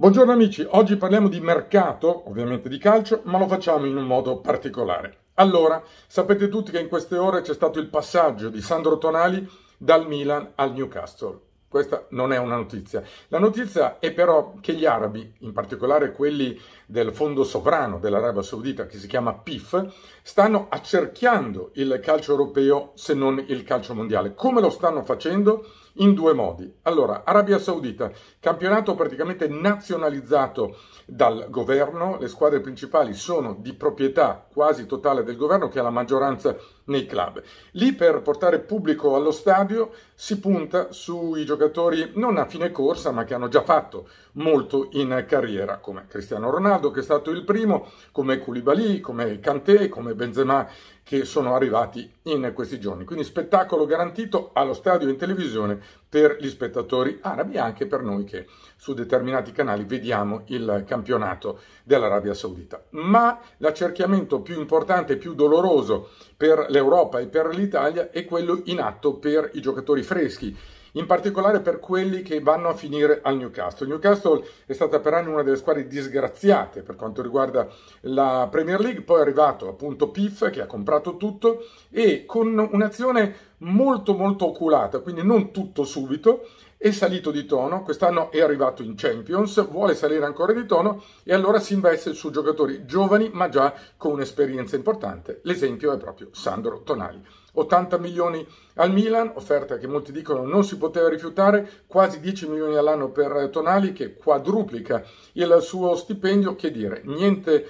Buongiorno amici, oggi parliamo di mercato, ovviamente di calcio, ma lo facciamo in un modo particolare. Allora, sapete tutti che in queste ore c'è stato il passaggio di Sandro Tonali dal Milan al Newcastle. Questa non è una notizia. La notizia è però che gli arabi, in particolare quelli del fondo sovrano dell'Arabia Saudita che si chiama PIF, stanno accerchiando il calcio europeo se non il calcio mondiale. Come lo stanno facendo? in due modi. Allora, Arabia Saudita, campionato praticamente nazionalizzato dal governo, le squadre principali sono di proprietà quasi totale del governo che ha la maggioranza nei club. Lì per portare pubblico allo stadio si punta sui giocatori non a fine corsa ma che hanno già fatto molto in carriera come Cristiano Ronaldo che è stato il primo, come Koulibaly, come Kanté, come Benzema che sono arrivati in questi giorni. Quindi spettacolo garantito allo stadio in televisione per gli spettatori arabi e anche per noi che su determinati canali vediamo il campionato dell'Arabia Saudita. Ma l'accerchiamento più importante e più doloroso per l'Europa e per l'Italia è quello in atto per i giocatori freschi in particolare per quelli che vanno a finire al Newcastle. Newcastle è stata per anni una delle squadre disgraziate per quanto riguarda la Premier League, poi è arrivato appunto Piff che ha comprato tutto e con un'azione molto molto oculata, quindi non tutto subito, è salito di tono, quest'anno è arrivato in Champions, vuole salire ancora di tono e allora si investe su giocatori giovani ma già con un'esperienza importante. L'esempio è proprio Sandro Tonali. 80 milioni al Milan, offerta che molti dicono non si poteva rifiutare, quasi 10 milioni all'anno per Tonali che quadruplica il suo stipendio, che dire, niente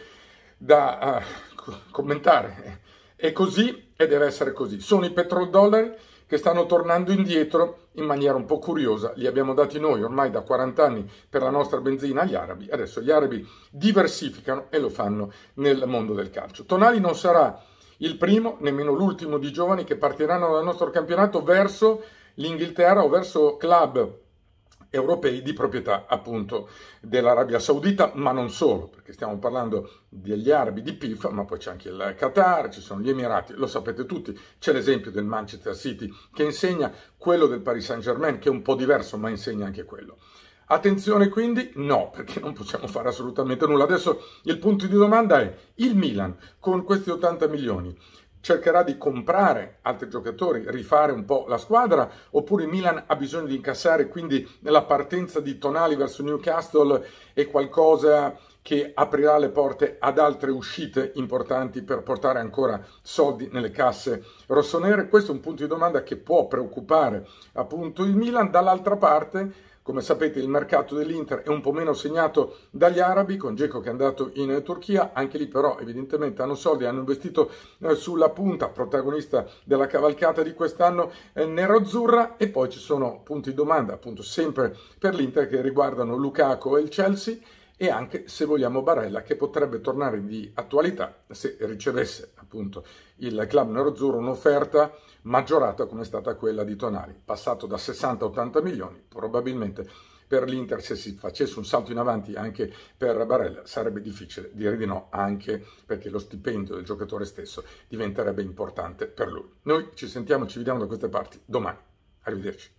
da uh, commentare. È così e deve essere così. Sono i petrodollari che stanno tornando indietro in maniera un po' curiosa. Li abbiamo dati noi ormai da 40 anni per la nostra benzina agli arabi, adesso gli arabi diversificano e lo fanno nel mondo del calcio. Tonali non sarà il primo, nemmeno l'ultimo di giovani che partiranno dal nostro campionato verso l'Inghilterra o verso club europei di proprietà appunto dell'Arabia Saudita, ma non solo, perché stiamo parlando degli arabi di PIF, ma poi c'è anche il Qatar, ci sono gli Emirati, lo sapete tutti, c'è l'esempio del Manchester City che insegna, quello del Paris Saint-Germain che è un po' diverso, ma insegna anche quello. Attenzione quindi, no, perché non possiamo fare assolutamente nulla. Adesso il punto di domanda è il Milan con questi 80 milioni cercherà di comprare altri giocatori, rifare un po' la squadra, oppure Milan ha bisogno di incassare, quindi la partenza di Tonali verso Newcastle è qualcosa che aprirà le porte ad altre uscite importanti per portare ancora soldi nelle casse rossonere. Questo è un punto di domanda che può preoccupare appunto il Milan. Dall'altra parte come sapete il mercato dell'Inter è un po' meno segnato dagli arabi, con Geco che è andato in Turchia, anche lì però evidentemente hanno soldi, hanno investito eh, sulla punta, protagonista della cavalcata di quest'anno eh, nero-azzurra e poi ci sono punti di domanda appunto sempre per l'Inter che riguardano Lukaku e il Chelsea e anche, se vogliamo, Barella che potrebbe tornare di attualità se ricevesse appunto il club nerazzurro un'offerta maggiorata come è stata quella di Tonali, passato da 60 a 80 milioni, probabilmente per l'Inter se si facesse un salto in avanti anche per Barella sarebbe difficile dire di no anche perché lo stipendio del giocatore stesso diventerebbe importante per lui. Noi ci sentiamo, ci vediamo da queste parti domani. Arrivederci.